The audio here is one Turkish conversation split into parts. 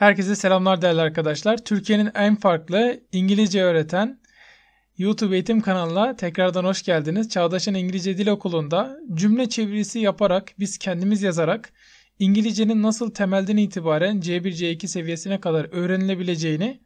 Herkese selamlar değerli arkadaşlar. Türkiye'nin en farklı İngilizce öğreten YouTube eğitim kanalına tekrardan hoş geldiniz. Çağdaş'ın İngilizce Dil Okulu'nda cümle çevirisi yaparak, biz kendimiz yazarak İngilizcenin nasıl temelden itibaren C1, C2 seviyesine kadar öğrenilebileceğini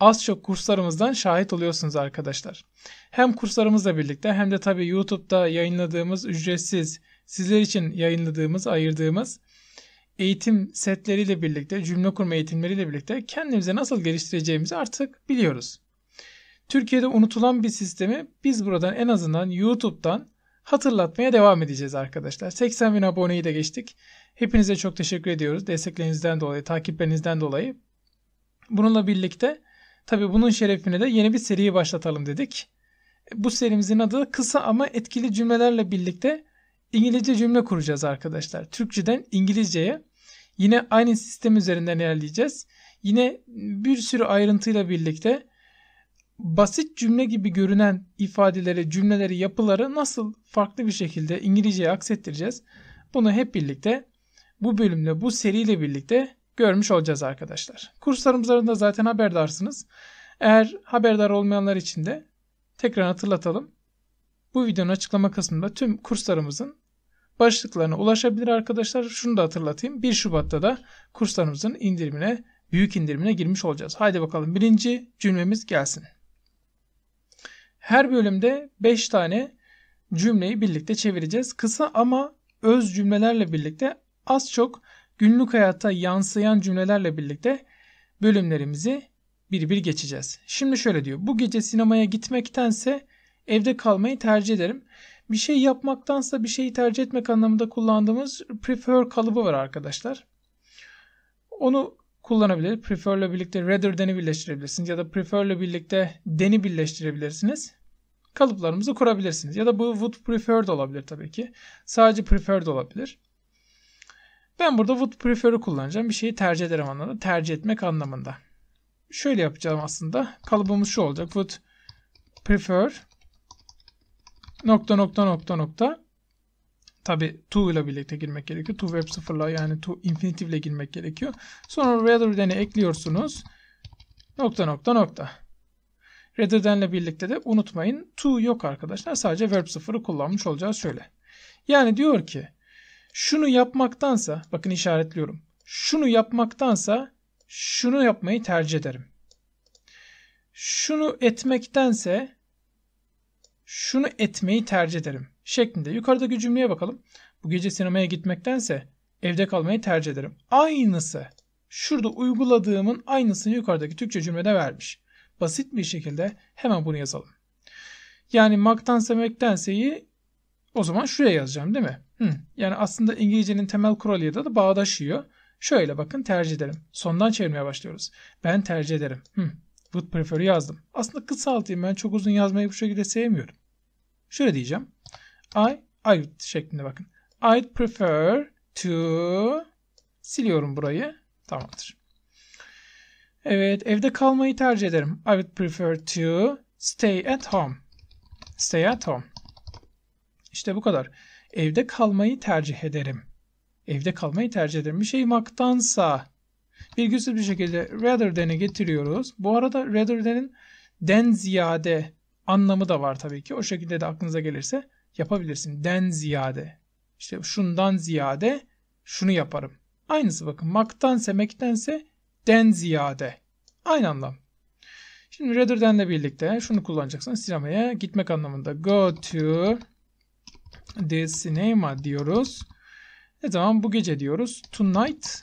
az çok kurslarımızdan şahit oluyorsunuz arkadaşlar. Hem kurslarımızla birlikte hem de tabii YouTube'da yayınladığımız ücretsiz, sizler için yayınladığımız, ayırdığımız eğitim setleriyle birlikte, cümle kurma eğitimleriyle birlikte kendimize nasıl geliştireceğimizi artık biliyoruz. Türkiye'de unutulan bir sistemi biz buradan en azından YouTube'dan hatırlatmaya devam edeceğiz arkadaşlar. 80 bin aboneyi de geçtik. Hepinize çok teşekkür ediyoruz. Desteklerinizden dolayı, takiplerinizden dolayı. Bununla birlikte tabi bunun şerefine de yeni bir seriyi başlatalım dedik. Bu serimizin adı kısa ama etkili cümlelerle birlikte İngilizce cümle kuracağız arkadaşlar. Türkçeden İngilizceye Yine aynı sistem üzerinden ilerleyeceğiz. Yine bir sürü ayrıntıyla birlikte basit cümle gibi görünen ifadeleri, cümleleri, yapıları nasıl farklı bir şekilde İngilizceye aksettireceğiz? Bunu hep birlikte bu bölümle, bu seriyle birlikte görmüş olacağız arkadaşlar. Kurslarımızdan da zaten haberdarsınız. Eğer haberdar olmayanlar için de tekrar hatırlatalım. Bu videonun açıklama kısmında tüm kurslarımızın başlıklarına ulaşabilir arkadaşlar. Şunu da hatırlatayım. 1 Şubat'ta da kurslarımızın indirimine, büyük indirimine girmiş olacağız. Haydi bakalım birinci cümlemiz gelsin. Her bölümde 5 tane cümleyi birlikte çevireceğiz. Kısa ama öz cümlelerle birlikte az çok günlük hayata yansıyan cümlelerle birlikte bölümlerimizi bir bir geçeceğiz. Şimdi şöyle diyor. Bu gece sinemaya gitmektense evde kalmayı tercih ederim bir şey yapmaktansa bir şeyi tercih etmek anlamında kullandığımız prefer kalıbı var arkadaşlar. Onu kullanabilir. Prefer ile birlikte rather than'i birleştirebilirsiniz ya da prefer ile birlikte then'i birleştirebilirsiniz. Kalıplarımızı kurabilirsiniz. Ya da bu would prefer de olabilir tabii ki. Sadece prefer de olabilir. Ben burada would prefer'ı kullanacağım. Bir şeyi tercih ederim anlamında. Tercih etmek anlamında. Şöyle yapacağım aslında. Kalıbımız şu olacak. Would prefer nokta nokta nokta nokta tabi to ile birlikte girmek gerekiyor. To verb sıfırla yani to infinitive ile girmek gerekiyor. Sonra rather than'i ekliyorsunuz. Nokta nokta nokta. Rather than ile birlikte de unutmayın to yok arkadaşlar. Sadece verb sıfırı kullanmış olacağız şöyle. Yani diyor ki şunu yapmaktansa bakın işaretliyorum. Şunu yapmaktansa şunu yapmayı tercih ederim. Şunu etmektense şunu etmeyi tercih ederim şeklinde. Yukarıdaki cümleye bakalım. Bu gece sinemaya gitmektense evde kalmayı tercih ederim. Aynısı. Şurada uyguladığımın aynısını yukarıdaki Türkçe cümlede vermiş. Basit bir şekilde hemen bunu yazalım. Yani maktan sevmektense'yi o zaman şuraya yazacağım değil mi? Hı. Yani aslında İngilizcenin temel kuralıyla da bağdaşıyor. Şöyle bakın tercih ederim. Sondan çevirmeye başlıyoruz. Ben tercih ederim. Hı. Would prefer'ı yazdım. Aslında kısaltayım ben çok uzun yazmayı bu şekilde sevmiyorum. Şöyle diyeceğim. I, I şeklinde bakın. I'd prefer to siliyorum burayı. Tamamdır. Evet, evde kalmayı tercih ederim. I would prefer to stay at home. Stay at home. İşte bu kadar. Evde kalmayı tercih ederim. Evde kalmayı tercih ederim. Bir şey maktansa virgülsüz bir şekilde rather than'i getiriyoruz. Bu arada rather than'in den ziyade anlamı da var tabii ki. O şekilde de aklınıza gelirse yapabilirsin. Den ziyade. İşte şundan ziyade şunu yaparım. Aynısı bakın maktanse mektense den ziyade. Aynı anlam. Şimdi rather than'le birlikte şunu kullanacaksın Sinemaya gitmek anlamında go to the cinema diyoruz. Ne zaman bu gece diyoruz. Tonight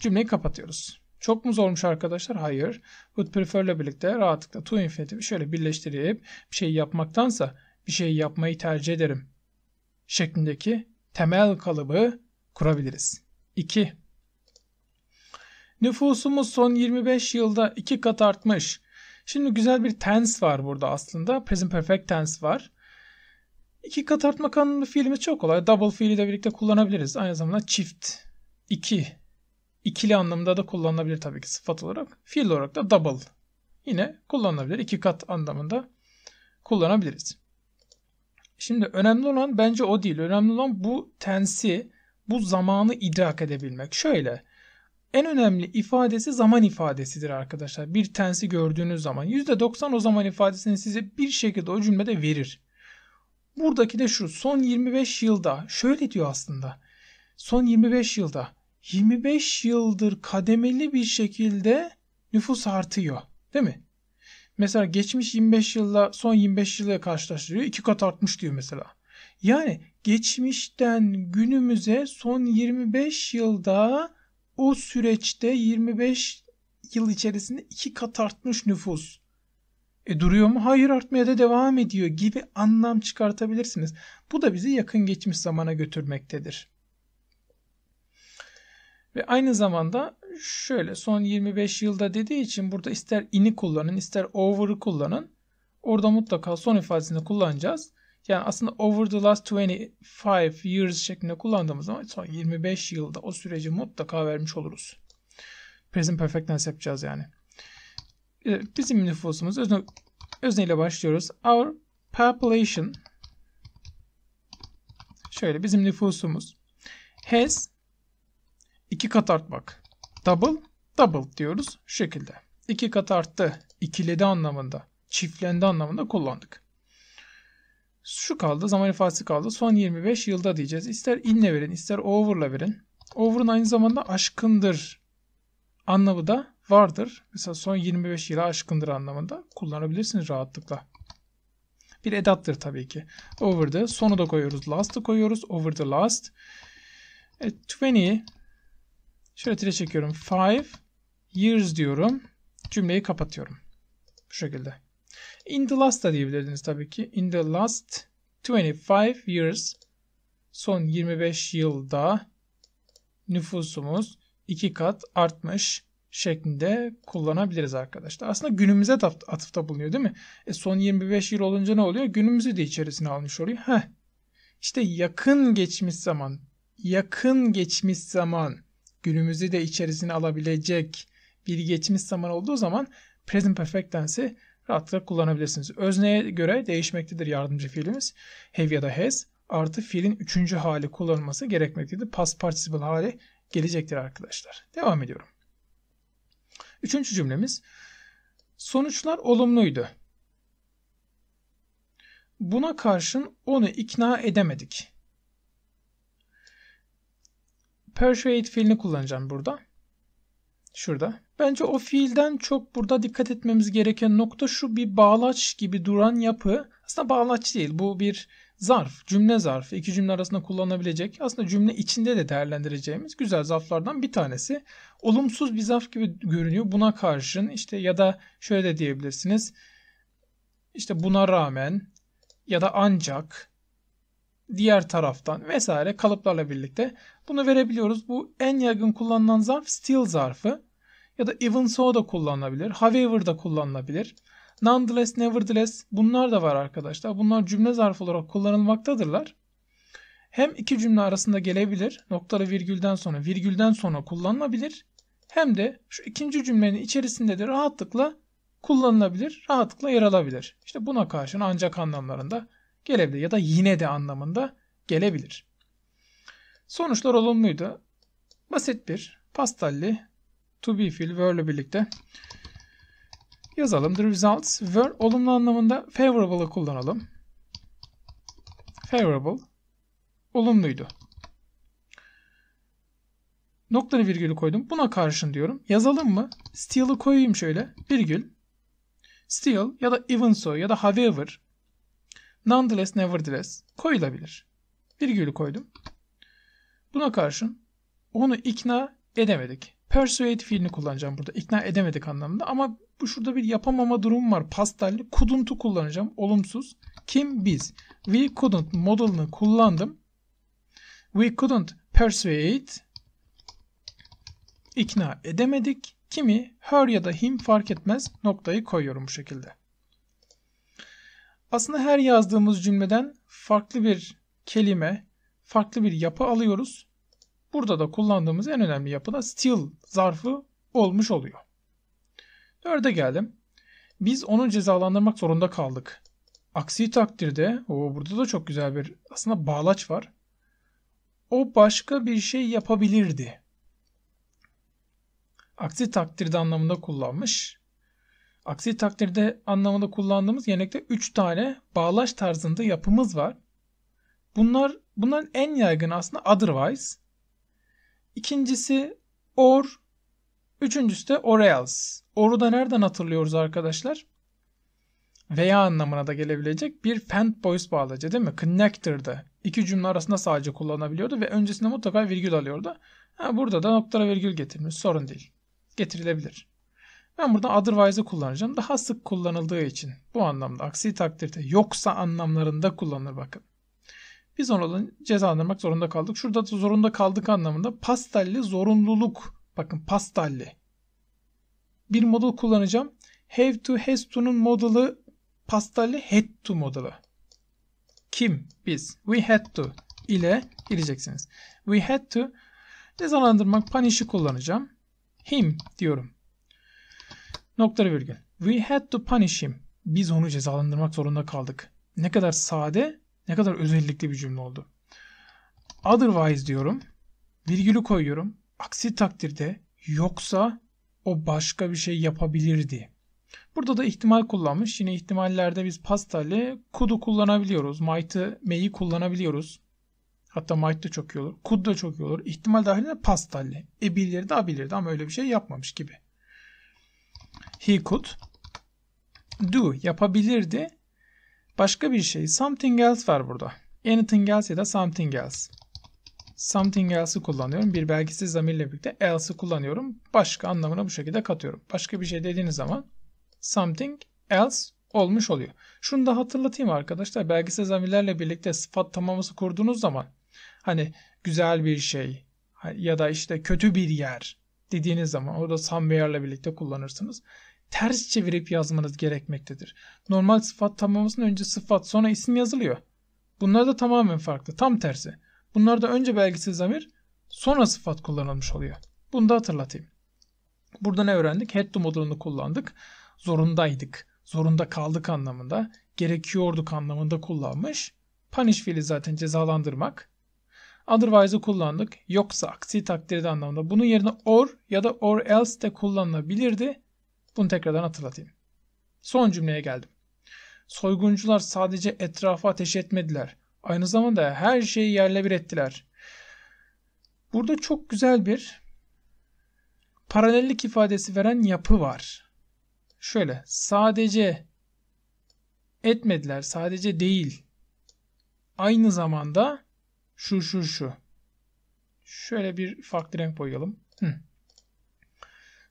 cümleyi kapatıyoruz. Çok mu zormuş arkadaşlar? Hayır. Would prefer ile birlikte rahatlıkla to infinitive'i şöyle birleştirip bir şey yapmaktansa bir şey yapmayı tercih ederim şeklindeki temel kalıbı kurabiliriz. 2. Nüfusumuz son 25 yılda 2 kat artmış. Şimdi güzel bir tense var burada aslında. Present perfect tense var. İki kat artmak kanunu fiilimiz çok kolay. Double fiili de birlikte kullanabiliriz. Aynı zamanda çift. 2 ikili anlamda da kullanılabilir tabii ki sıfat olarak. Fiil olarak da double yine kullanılabilir. İki kat anlamında kullanabiliriz. Şimdi önemli olan bence o değil. Önemli olan bu tensi, bu zamanı idrak edebilmek. Şöyle, en önemli ifadesi zaman ifadesidir arkadaşlar. Bir tensi gördüğünüz zaman. %90 o zaman ifadesini size bir şekilde o cümlede verir. Buradaki de şu, son 25 yılda, şöyle diyor aslında. Son 25 yılda 25 yıldır kademeli bir şekilde nüfus artıyor. Değil mi? Mesela geçmiş 25 yılda, son 25 yıla karşılaştırıyor. iki kat artmış diyor mesela. Yani geçmişten günümüze son 25 yılda o süreçte 25 yıl içerisinde iki kat artmış nüfus. E duruyor mu? Hayır artmaya da devam ediyor gibi anlam çıkartabilirsiniz. Bu da bizi yakın geçmiş zamana götürmektedir. Ve aynı zamanda şöyle son 25 yılda dediği için burada ister in'i kullanın ister over'ı kullanın. Orada mutlaka son ifadesini kullanacağız. Yani aslında over the last 25 years şeklinde kullandığımız zaman son 25 yılda o süreci mutlaka vermiş oluruz. Present perfect tense yapacağız yani. Ee, bizim nüfusumuz özne, özneyle başlıyoruz. Our population şöyle bizim nüfusumuz has 2 kat artmak. Double, double diyoruz şu şekilde. 2 kat arttı. İkiledi anlamında, çiftlendi anlamında kullandık. Şu kaldı, zaman ifadesi kaldı. Son 25 yılda diyeceğiz. İster inle verin, ister over'la verin. Over'ın aynı zamanda aşkındır anlamı da vardır. Mesela son 25 yıla aşkındır anlamında kullanabilirsiniz rahatlıkla. Bir edattır tabii ki. Over the sonu da koyuyoruz. Last'ı koyuyoruz. Over the last. E, 20 Şöyle tire çekiyorum. Five years diyorum. Cümleyi kapatıyorum. Bu şekilde. In the last da diyebilirdiniz tabii ki. In the last 25 years son 25 yılda nüfusumuz iki kat artmış şeklinde kullanabiliriz arkadaşlar. Aslında günümüze atıfta bulunuyor değil mi? E son 25 yıl olunca ne oluyor? Günümüzü de içerisine almış oluyor. Heh. İşte yakın geçmiş zaman, yakın geçmiş zaman günümüzü de içerisine alabilecek bir geçmiş zaman olduğu zaman present perfect tense'i rahatlıkla kullanabilirsiniz. Özneye göre değişmektedir yardımcı fiilimiz. Have ya da has artı fiilin üçüncü hali kullanılması gerekmektedir. Past participle hali gelecektir arkadaşlar. Devam ediyorum. Üçüncü cümlemiz sonuçlar olumluydu. Buna karşın onu ikna edemedik persuade fiilini kullanacağım burada. Şurada. Bence o fiilden çok burada dikkat etmemiz gereken nokta şu bir bağlaç gibi duran yapı. Aslında bağlaç değil. Bu bir zarf, cümle zarf. iki cümle arasında kullanılabilecek. Aslında cümle içinde de değerlendireceğimiz güzel zarflardan bir tanesi. Olumsuz bir zarf gibi görünüyor. Buna karşın işte ya da şöyle de diyebilirsiniz. İşte buna rağmen ya da ancak diğer taraftan vesaire kalıplarla birlikte bunu verebiliyoruz. Bu en yaygın kullanılan zarf still zarfı ya da even so da kullanılabilir. However da kullanılabilir. Nonetheless, nevertheless bunlar da var arkadaşlar. Bunlar cümle zarfı olarak kullanılmaktadırlar. Hem iki cümle arasında gelebilir. Noktalı virgülden sonra virgülden sonra kullanılabilir. Hem de şu ikinci cümlenin içerisinde de rahatlıkla kullanılabilir. Rahatlıkla yer alabilir. İşte buna karşın ancak anlamlarında Gelebilir ya da yine de anlamında gelebilir. Sonuçlar olumluydu. Basit bir pastelli to be fiil ver'le birlikte yazalım. The results were olumlu anlamında favorable'ı kullanalım. Favorable olumluydu. Noktalı virgülü koydum. Buna karşın diyorum. Yazalım mı? Steel'ı koyayım şöyle. Virgül. Still ya da even so ya da however nonetheless nevertheless koyulabilir. Virgülü koydum. Buna karşın onu ikna edemedik. Persuade fiilini kullanacağım burada. İkna edemedik anlamında ama bu şurada bir yapamama durum var. Pastelli couldn't'u kullanacağım. Olumsuz. Kim? Biz. We couldn't modelini kullandım. We couldn't persuade ikna edemedik. Kimi, her ya da him fark etmez noktayı koyuyorum bu şekilde. Aslında her yazdığımız cümleden farklı bir kelime, farklı bir yapı alıyoruz. Burada da kullandığımız en önemli yapı da still zarfı olmuş oluyor. Dörde geldim. Biz onu cezalandırmak zorunda kaldık. Aksi takdirde, o burada da çok güzel bir aslında bağlaç var. O başka bir şey yapabilirdi. Aksi takdirde anlamında kullanmış. Aksi takdirde anlamında kullandığımız genellikle 3 tane bağlaç tarzında yapımız var. Bunlar bunların en yaygın aslında otherwise. İkincisi or. Üçüncüsü de or else. Or'u da nereden hatırlıyoruz arkadaşlar? Veya anlamına da gelebilecek bir fanboys bağlacı değil mi? Connector'dı. İki cümle arasında sadece kullanabiliyordu ve öncesinde mutlaka virgül alıyordu. Ha, burada da noktara virgül getirmiş. Sorun değil. Getirilebilir. Ben burada otherwise'ı kullanacağım. Daha sık kullanıldığı için bu anlamda aksi takdirde yoksa anlamlarında kullanılır bakın. Biz onu cezalandırmak zorunda kaldık. Şurada da zorunda kaldık anlamında pastelli zorunluluk. Bakın pastelli. Bir model kullanacağım. Have to has to'nun modeli pastelli had to modeli. Kim? Biz. We had to ile gireceksiniz. We had to cezalandırmak punish'i kullanacağım. Him diyorum. Nokta virgül. We had to punish him. Biz onu cezalandırmak zorunda kaldık. Ne kadar sade, ne kadar özellikli bir cümle oldu. Otherwise diyorum. Virgülü koyuyorum. Aksi takdirde yoksa o başka bir şey yapabilirdi. Burada da ihtimal kullanmış. Yine ihtimallerde biz pastayla could'u kullanabiliyoruz. Might'ı, may'i kullanabiliyoruz. Hatta might da çok iyi olur. Could da çok iyi olur. İhtimal dahilinde pastayla. E bilirdi, abilirdi ama öyle bir şey yapmamış gibi he could do yapabilirdi. Başka bir şey something else var burada. Anything else ya da something else. Something else'ı kullanıyorum. Bir belgesiz zamirle birlikte else'ı kullanıyorum. Başka anlamına bu şekilde katıyorum. Başka bir şey dediğiniz zaman something else olmuş oluyor. Şunu da hatırlatayım arkadaşlar. belgesiz zamirlerle birlikte sıfat tamamısı kurduğunuz zaman hani güzel bir şey ya da işte kötü bir yer dediğiniz zaman orada ile birlikte kullanırsınız ters çevirip yazmanız gerekmektedir. Normal sıfat tamlamasının önce sıfat sonra isim yazılıyor. Bunlar da tamamen farklı. Tam tersi. Bunlarda önce belgisiz zamir sonra sıfat kullanılmış oluyor. Bunu da hatırlatayım. Burada ne öğrendik? Head to modülünü kullandık. Zorundaydık. Zorunda kaldık anlamında. Gerekiyorduk anlamında kullanmış. Punish fiili zaten cezalandırmak. Otherwise'ı kullandık. Yoksa aksi takdirde anlamında. Bunun yerine or ya da or else de kullanılabilirdi. Bunu tekrardan hatırlatayım. Son cümleye geldim. Soyguncular sadece etrafa ateş etmediler. Aynı zamanda her şeyi yerle bir ettiler. Burada çok güzel bir paralellik ifadesi veren yapı var. Şöyle sadece etmediler, sadece değil. Aynı zamanda şu şu şu. Şöyle bir farklı renk boyayalım. Hı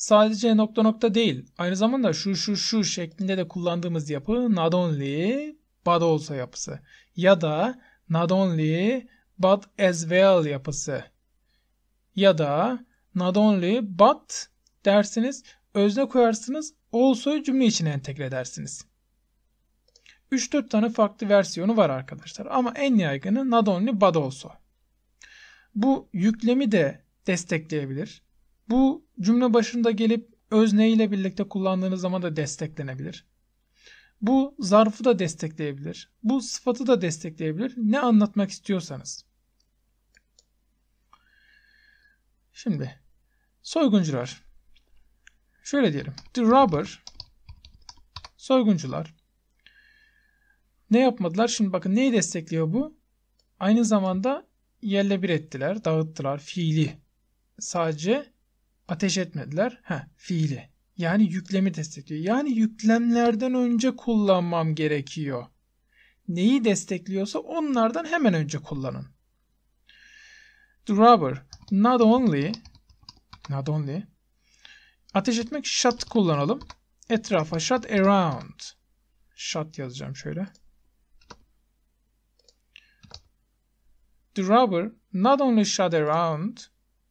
sadece nokta nokta değil. Aynı zamanda şu şu şu şeklinde de kullandığımız yapı not only but also yapısı. Ya da not only but as well yapısı. Ya da not only but dersiniz özne koyarsınız also cümle içine entegre edersiniz. 3-4 tane farklı versiyonu var arkadaşlar ama en yaygını not only but also. Bu yüklemi de destekleyebilir. Bu cümle başında gelip özne ile birlikte kullandığınız zaman da desteklenebilir. Bu zarfı da destekleyebilir. Bu sıfatı da destekleyebilir. Ne anlatmak istiyorsanız. Şimdi soyguncular. Şöyle diyelim. The robber soyguncular ne yapmadılar? Şimdi bakın neyi destekliyor bu? Aynı zamanda yerle bir ettiler, dağıttılar fiili. Sadece Ateş etmediler. Heh, fiili. Yani yüklemi destekliyor. Yani yüklemlerden önce kullanmam gerekiyor. Neyi destekliyorsa onlardan hemen önce kullanın. The rubber not only not only ateş etmek shut kullanalım. Etrafa shut around. Shut yazacağım şöyle. The rubber not only shut around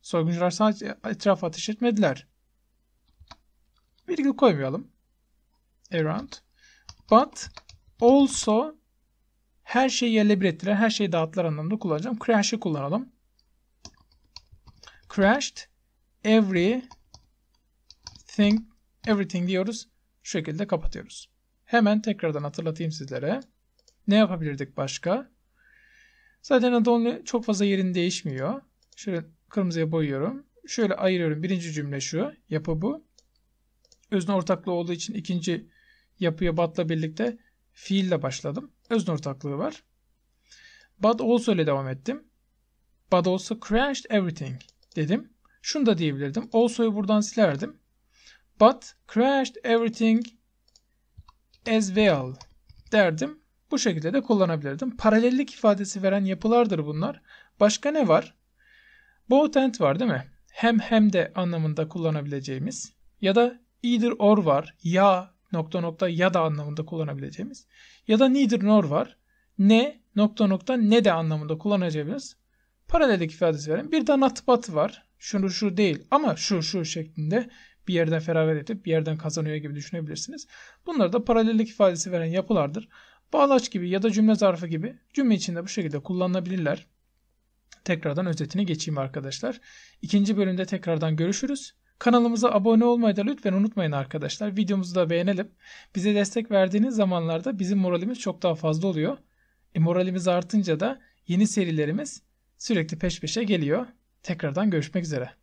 Soyguncular sadece etrafa ateş etmediler. Virgül koymayalım. Around. But also her şeyi yerle bir ettiler. Her şeyi dağıttılar anlamında kullanacağım. Crash'ı kullanalım. Crashed every thing, everything diyoruz. Şu şekilde kapatıyoruz. Hemen tekrardan hatırlatayım sizlere. Ne yapabilirdik başka? Zaten adı çok fazla yerin değişmiyor. Şöyle Kırmızıya boyuyorum. Şöyle ayırıyorum. Birinci cümle şu. Yapı bu. Özne ortaklığı olduğu için ikinci yapıya batla birlikte fiille başladım. Özne ortaklığı var. But also ile devam ettim. But also crashed everything dedim. Şunu da diyebilirdim. Also'yu buradan silerdim. But crashed everything as well derdim. Bu şekilde de kullanabilirdim. Paralellik ifadesi veren yapılardır bunlar. Başka ne var? Both var değil mi? Hem hem de anlamında kullanabileceğimiz ya da either or var ya nokta nokta ya da anlamında kullanabileceğimiz ya da neither nor var ne nokta nokta ne de anlamında kullanacağımız paralellik ifadesi veren bir de not but var. Şunu şu değil ama şu şu şeklinde bir yerden feragat edip bir yerden kazanıyor gibi düşünebilirsiniz. Bunlar da paralellik ifadesi veren yapılardır. Bağlaç gibi ya da cümle zarfı gibi cümle içinde bu şekilde kullanılabilirler. Tekrardan özetini geçeyim arkadaşlar. İkinci bölümde tekrardan görüşürüz. Kanalımıza abone olmayı da lütfen unutmayın arkadaşlar. Videomuzu da beğenelim. Bize destek verdiğiniz zamanlarda bizim moralimiz çok daha fazla oluyor. E moralimiz artınca da yeni serilerimiz sürekli peş peşe geliyor. Tekrardan görüşmek üzere.